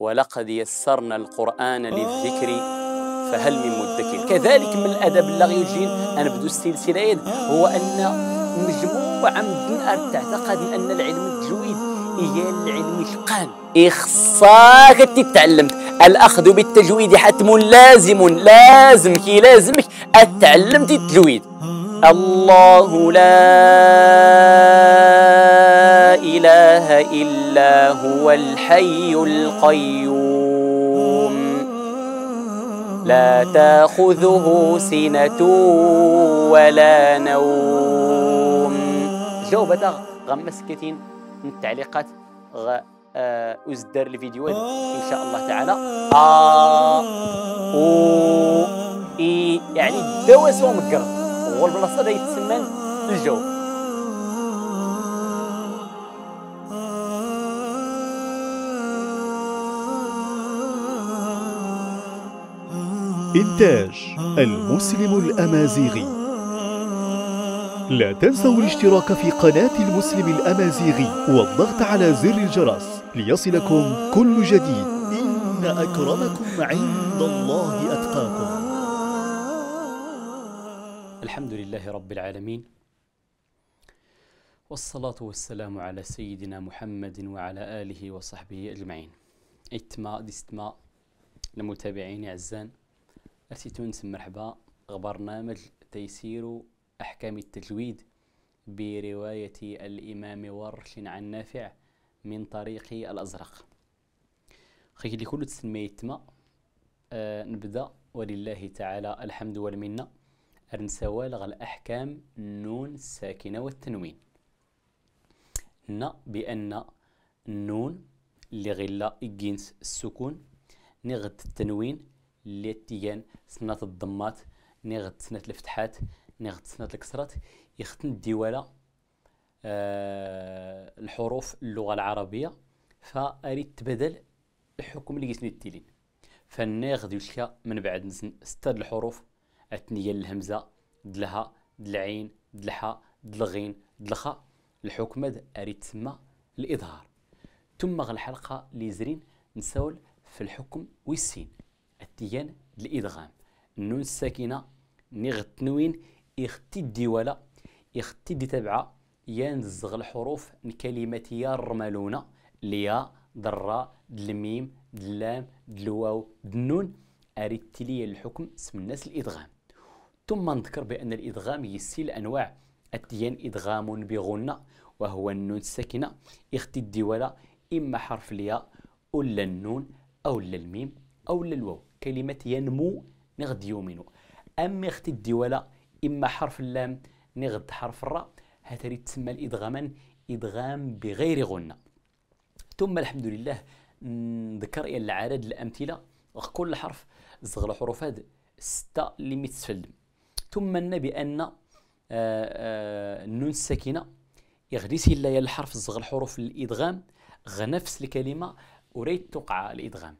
ولقد يسرنا القرآن للذكر فهل من مدكر كذلك من الأدب يجين أنا بدو السلسلة يد هو أن مجموعة من الدنيا تعتقد أن العلم التجويد هي العلم القان إخصاك تتعلم الأخذ بالتجويد حتم لازم لازم كي لازمك أتعلمت التجويد الله لا إله إلا إلا هو الحي القيوم لا تاخذه سنة ولا نوم جو بدا غمسكتين من التعليقات غ... ازدر آه، الفيديو ان شاء الله تعالى ا آه او اي يعني دواس ومكر هو البلاصه اللي يتسمى الجو إنتاج المسلم الأمازيغي لا تنسوا الاشتراك في قناة المسلم الأمازيغي والضغط على زر الجرس ليصلكم كل جديد إن أكرمكم عند الله أتقاكم الحمد لله رب العالمين والصلاة والسلام على سيدنا محمد وعلى آله وصحبه أجمعين اتماء دستماء لمتابعين أعزائنا أرسي تونس مرحبا برنامج تيسير أحكام التجويد برواية الإمام ورش عن نافع من طريق الأزرق خي لكل تسمى تما آه نبدأ ولله تعالى الحمد والمنة أرنسوالغ الأحكام النون الساكنة والتنوين ن بأن النون لغلا إجينس السكون نغد التنوين لي تيان سنات الضمات ني غد سنات الفتحات ني غد سنات الكسرات يختن الديوالة آه الحروف اللغة العربية فأريد تبدل الحكم اللي يسني التيلين فالنيغ ديوشكا من بعد نسن ستة الحروف أتنية الهمزة دلها دلعين دلحا دلغين دلخا الحكم هذا أريد تسمى الإظهار ثم الحلقة اللي زرين نساول في الحكم والسين التيان الادغام النون الساكنه نيغ التنوين اختي الديواله اختي دي تبعه ينزغ الحروف من كلمات يا الرمالونه ليا ضرا دلميم دلام دلواو دنون أردت لي الحكم اسم الناس الإدغام ثم نذكر بأن الإدغام يسيل أنواع التيان إدغام بغنة وهو النون الساكنة اختي الدولة إما حرف الياء ولا النون أو الميم أو الواو كلمة ينمو نغد يومينو أما اختي الدولة إما حرف اللام نغد حرف الراء هاتري تسمى الإدغاما إدغام بغير غنة ثم الحمد لله نذكر إلى العدد الأمثلة وكل حرف زغل حروف هاد ستة اللي متسفلم ثم بأن النون آه، آه، الساكنة يغدي سيلا الحرف زغل حروف الإدغام غنفس الكلمة أريد تقع الإدغام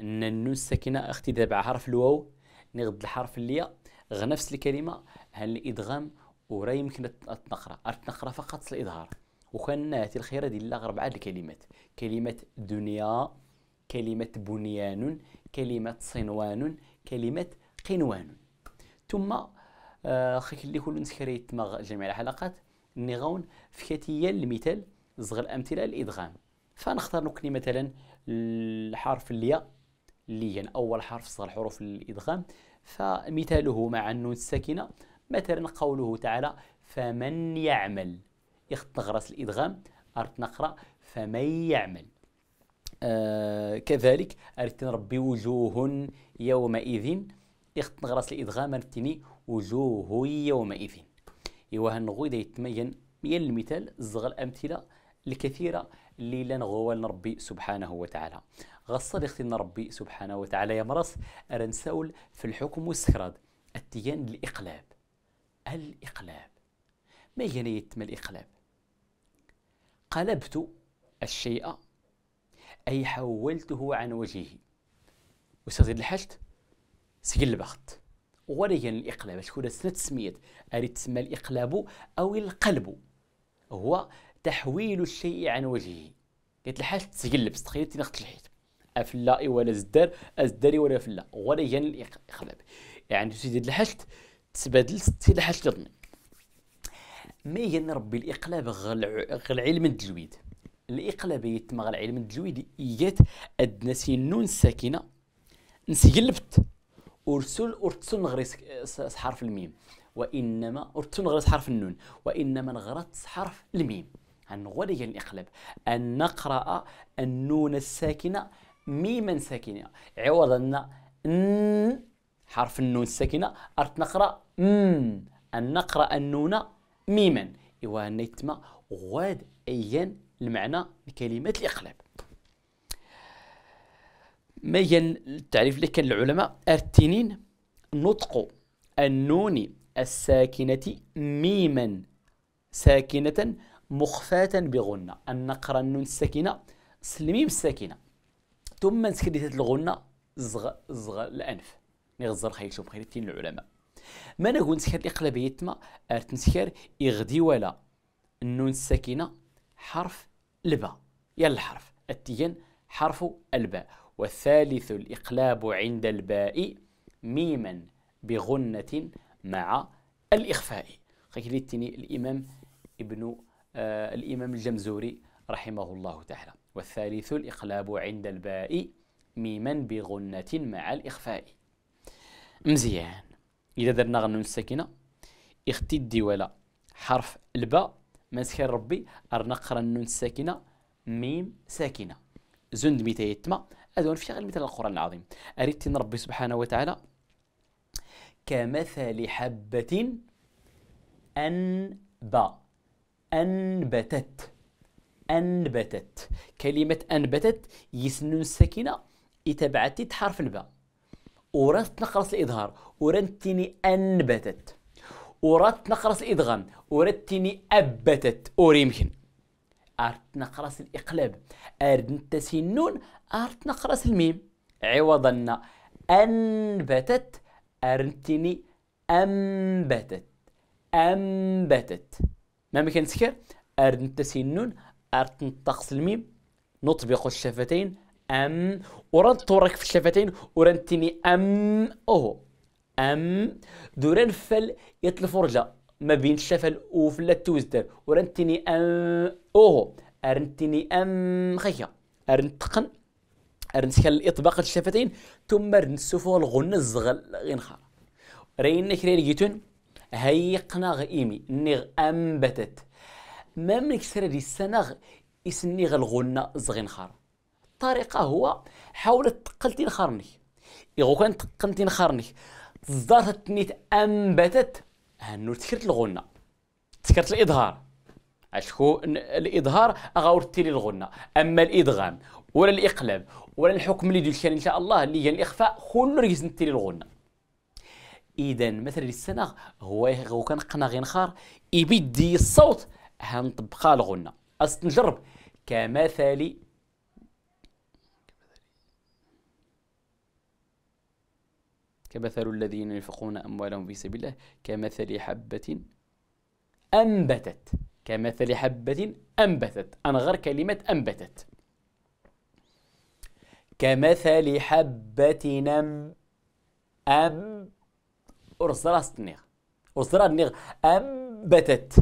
ان النون الساكنه اختي دابا حرف الواو نغد الحرف الياء غنفس الكلمه هل الادغام وراه يمكن تنقرا تنقرا فقط الاظهار وكان هاتي الخيره ديال غرب اربعه الكلمات كلمه دنيا كلمه بنيان كلمه صنوان كلمه قنوان ثم آه اللي كل نسكري مع جميع الحلقات نغون كتية المثال صغر الامثله الادغام فنختار نكني مثلا الحرف الياء اللي يعني أول حرف صغر حروف الإدغام فمثاله مع النون الساكنة مثلا قوله تعالى فمن يعمل يخط الإدغام أردت نقرأ فمن يعمل آه كذلك أردت نربي وجوه يومئذ يخط الإدغام أردتني وجوه يومئذ إيوا هنغوي يتمين من المثال زغ الأمثلة الكثيرة اللي غوال ربي سبحانه وتعالى غصر اختنا ربي سبحانه وتعالى يا مرس رنساول في الحكم والسكراد التيان الإقلاب الإقلاب ما يعني يتم الإقلاب قلبت الشيء أي حولته عن وجهه وسيد الحشد سجل البخت وريا الإقلاب شكون سنة سميت أريد تسمى الإقلاب أو القلب هو تحويل الشيء عن وجهه كيتلحاش تتقلب تخيل نخت الحيط افلا ولا زدر ازدري ولا فلا ولا جان الاقلاب يعني تزيد تبدل تبادل تلحشت لضمن ما يجن ربي الاقلاب غل علم التجويد الاقلاب يتم غل علم التجويد ايات ادنا سينون ساكنه نسقلبت ارسل ارسل غير حرف الميم وانما ارسل غير حرف النون وانما نغرس حرف الميم أن غوري الإقلب أن نقرأ النون الساكنة ميما ساكنة عوضا أن حرف النون الساكنة أرت نقرأ مم أن نقرأ النون ميما إوا نيتما غواد أيان المعنى لكلمة الإقلاب ما هي التعريف اللي كان العلماء التنين نطق النون الساكنة ميما ساكنة مخفاة بغنة النقرة النون الساكنة سلمي بالساكنة ثم تكري هاد الغنة زغ زغ الأنف نغزر خيل شوف خير فين العلماء ما نقول نسكر الإقلبية تما أرت نسكر إغدي ولا النون الساكنة حرف الباء يا الحرف التين حرف الباء والثالث الإقلاب عند الباء ميما بغنة مع الإخفاء خير الإمام ابن آه، الإمام الجمزوري رحمه الله تعالى والثالث الإقلاب عند الباء ميما بغنة مع الإخفاء مزيان إذا درنا غنون الساكنة اختي الدولة حرف الباء مسخير ربي أرنقر النون الساكنة ميم ساكنة زند ميتا يتما أدون في غير مثال القرآن العظيم أريد ربي سبحانه وتعالى كمثل حبة أنبا أنبتت أنبتت كلمة أنبتت يسنون السكينة يتبعتي حرف الباء ورات تنقرص الإظهار ورنتني أنبتت ورات تنقرص الإدغام ورتني أبتت أور يمكن أرت نقرص الإقلاب أرد نتسنون النون أرت نقرص الميم عوضنا أنبتت أرنتني أنبتت أنبتت ما كنسكر ارد نتسي النون ارد نطقس الميم نطبق الشفتين ام وران تورك في الشفتين وران تيني ام اوهو ام دوران فل يطل فرجة ما بين الشفة الأوفلة توزدر وران تيني ام اوهو ارنتيني ام خيا ارنتقن ارنتكل الاطباق الشفتين ثم ارنسفو الغن الزغل غير خار نكرين جيتون لقيتون هيقناغ إيمي نيغ أنبتت ما كسر دي السنغ إسني الغنى زغين خار الطريقة هو حاول تقلتي نخارني إغو كان تقلتي نخارني تصدر تنيت أنبتت هنو تكرت الغنى تكرت الإظهار أشكو الإظهار لي للغنى أما الإدغام ولا الإقلاب ولا الحكم اللي ديال إن شاء الله اللي هي الإخفاء كل رجز نتي للغنى اذا مثلا السنغ هو هو غير نخار يبدي الصوت هنطبقها الغنه اصلا نجرب كمثل كمثل الذين ينفقون أموالهم في سبيل الله كمثل حبة أنبتت كمثل حبة أنبتت أنغر كلمة أنبتت كمثل حبة نم أم نيغ ام أنبتت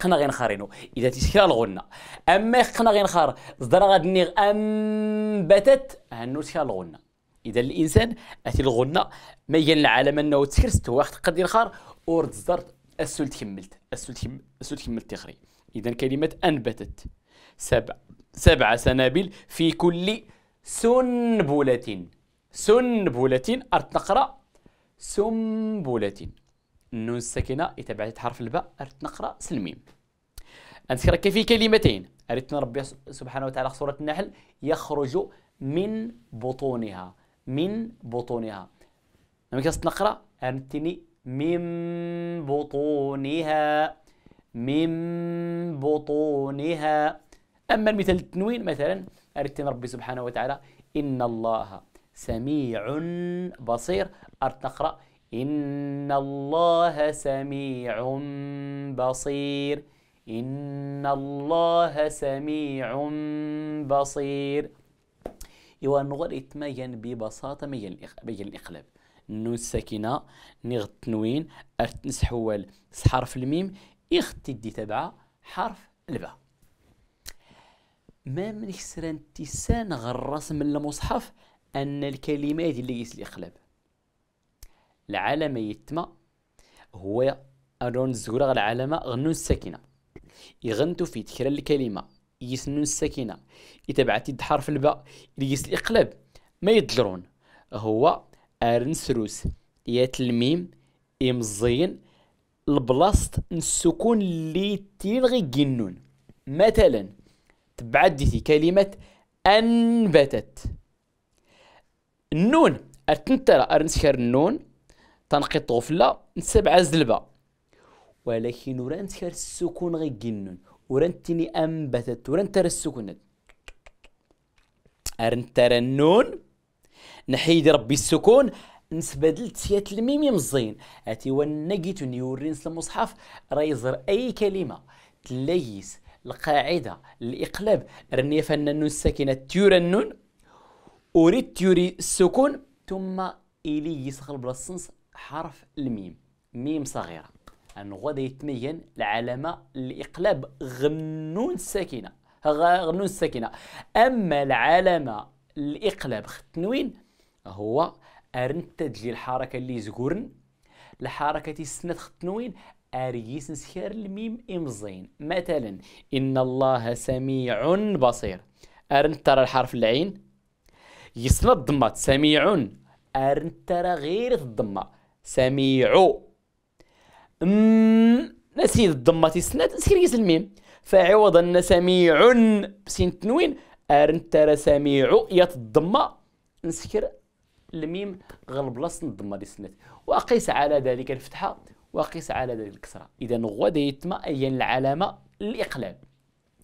قنا خارينو إذا تشكرا الغنى أما قنا خار زدرا ام أنبتت هنو تشكرا الغنى إذا الإنسان أتي الغنى ما يجن العالم أنه تكرست هو قد ينخار ورد زدرت السول تكملت السول تكملت السول تكملت تخري إذا كلمة أنبتت سبع سبع سنابل في كل سنبلة سنبلة أرد نقرأ سنبلة النون الساكنة يتبعها حرف الباء أردت نقرأ سلميم أنذكر في كلمتين أردت ربي سبحانه وتعالى سورة النحل يخرج من بطونها من بطونها لما كنت نقرأ أردتني من بطونها من بطونها أما المثال التنوين مثلا أردت ربي سبحانه وتعالى إن الله سميع بصير أرتقرأ إن الله سميع بصير إن الله سميع بصير إيوا نغر إتمين ببساطة بين الإقلاب نون ساكنة نغ التنوين أرت نسحول حرف الميم إختي تدي تبع حرف الباء ما من خسران تيسان غير من المصحف أن الكلمات اللي يسلي خلب العلامة يتما هو أرون زغرا العلامة غنون الساكنة يغنتو في تكرار الكلمة يسنون الساكنة يتبعتي حرف الباء يسلي قلب ما يدلرون هو أرنسروس يات الميم يمزين البلاست السكون اللي تلغي جنون مثلا تبعد ديتي كلمة أنبتت النون ارتنترا ارنسكر النون تنقي طوفلا سبعة زلبة ولكن وران السكون غي جنون وران أنبتت وران السكون السكونات النون نحيد ربي السكون نسبدل تسيات الميم يمزين أتي ونجيت نيورين المصحف رايزر أي كلمة تليس القاعدة الإقلاب رني فنان الساكنة تيورا النون أريد تيوري السكون ثم إلي يسخل بالصنص حرف الميم ميم صغيرة أن غدا يتمين العلامة لإقلاب غنون الساكنة غنون الساكنة أما العلامة الإقلاب التنوين هو أرنتد تجي الحركة اللي زقورن الحركة تسند التنوين أريس نسخير الميم إمزين مثلا إن الله سميع بصير أرنت ترى الحرف العين يسنا الضمة سميع أرنت ترى غير الضمة سميع نسيت نسيد الضمة تسنا تسكريس الميم فعوضا سميع بسين التنوين أرنت ترى سميع يا الضمة نسكر الميم غلب بلاصة الضمة تسنات وقيس على ذلك الفتحة وقيس على ذلك الكسرة إذا غدا يتم أي العلامة الإقلال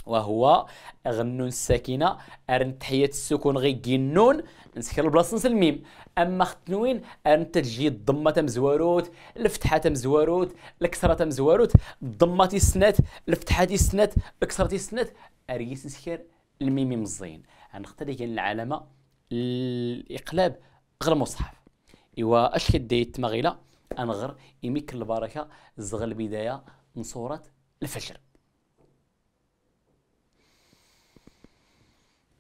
وهو غنون الساكنه ارن تحيه السكون غي جنون نسكر البلاصه نص الميم اما ختنوين ارن تجي الضمه تم زواروت الفتحه تم زواروت الكسره تم زواروت الضمه تيسنات الفتحه تيسنات الكسره تيسنات اريس نسكر الميم مزين غنختار كان العلامه الاقلاب غير المصحف ايوا اش كديت مغيله انغر يميك البركه زغل البدايه من صوره الفجر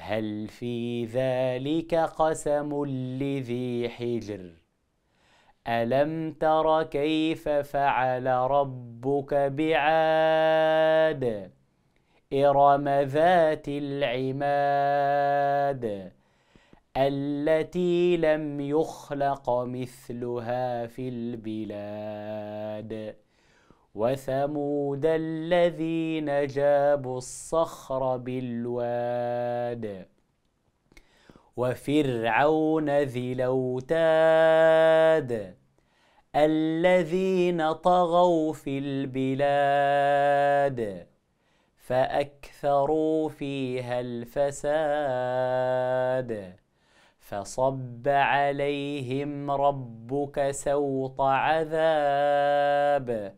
هل في ذلك قسم لذي حجر الم تر كيف فعل ربك بعاد ارم ذات العماد التي لم يخلق مثلها في البلاد وثمود الذين جابوا الصخر بالواد وفرعون ذي الاوتاد الذين طغوا في البلاد فاكثروا فيها الفساد فصب عليهم ربك سوط عذاب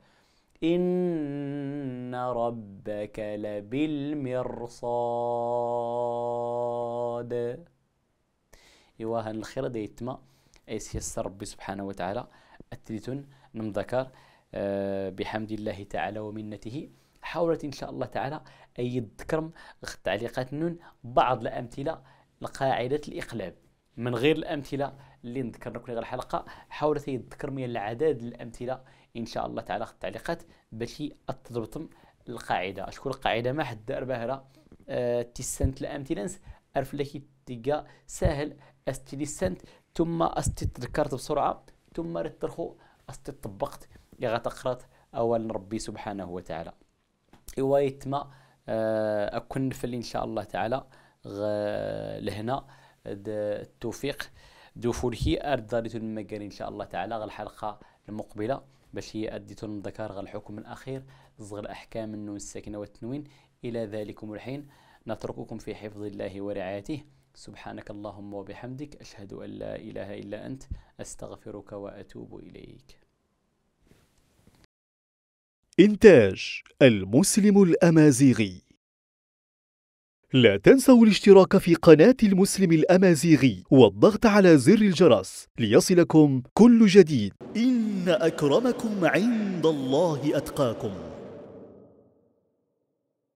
إن ربك لبالمرصاد إيوا هان الخير دا يتما أيس يسر ربي سبحانه وتعالى أتريتون نمذكر آه، بحمد الله تعالى ومنته حاولت إن شاء الله تعالى أي يذكرم تعليقات نون بعض الأمثلة لقاعدة الإقلاب من غير الأمثلة اللي نذكر لكم في الحلقة حاولت يذكر من العدد الأمثلة ان شاء الله تعالى في التعليقات باش تضبطم القاعده شكون القاعده ما حد ارباهرا أه تيسنت الامتلانس عرف لك تلقى ساهل استلسنت ثم استتذكرت بسرعه ثم رترخو استطبقت يا غتقرات اول ربي سبحانه وتعالى ايوا يتما آه، اكون نفل ان شاء الله تعالى لهنا التوفيق دو فولهي ارداريتو ان شاء الله تعالى الحلقه المقبله باش هي الذكر المذكر الحكم الأخير صغر أحكام النون الساكنة والتنوين إلى ذلكم الحين نترككم في حفظ الله ورعايته سبحانك اللهم وبحمدك أشهد أن لا إله إلا أنت أستغفرك وأتوب إليك إنتاج المسلم الأمازيغي لا تنسوا الاشتراك في قناة المسلم الأمازيغي والضغط على زر الجرس ليصلكم كل جديد إن أكرمكم عند الله أتقاكم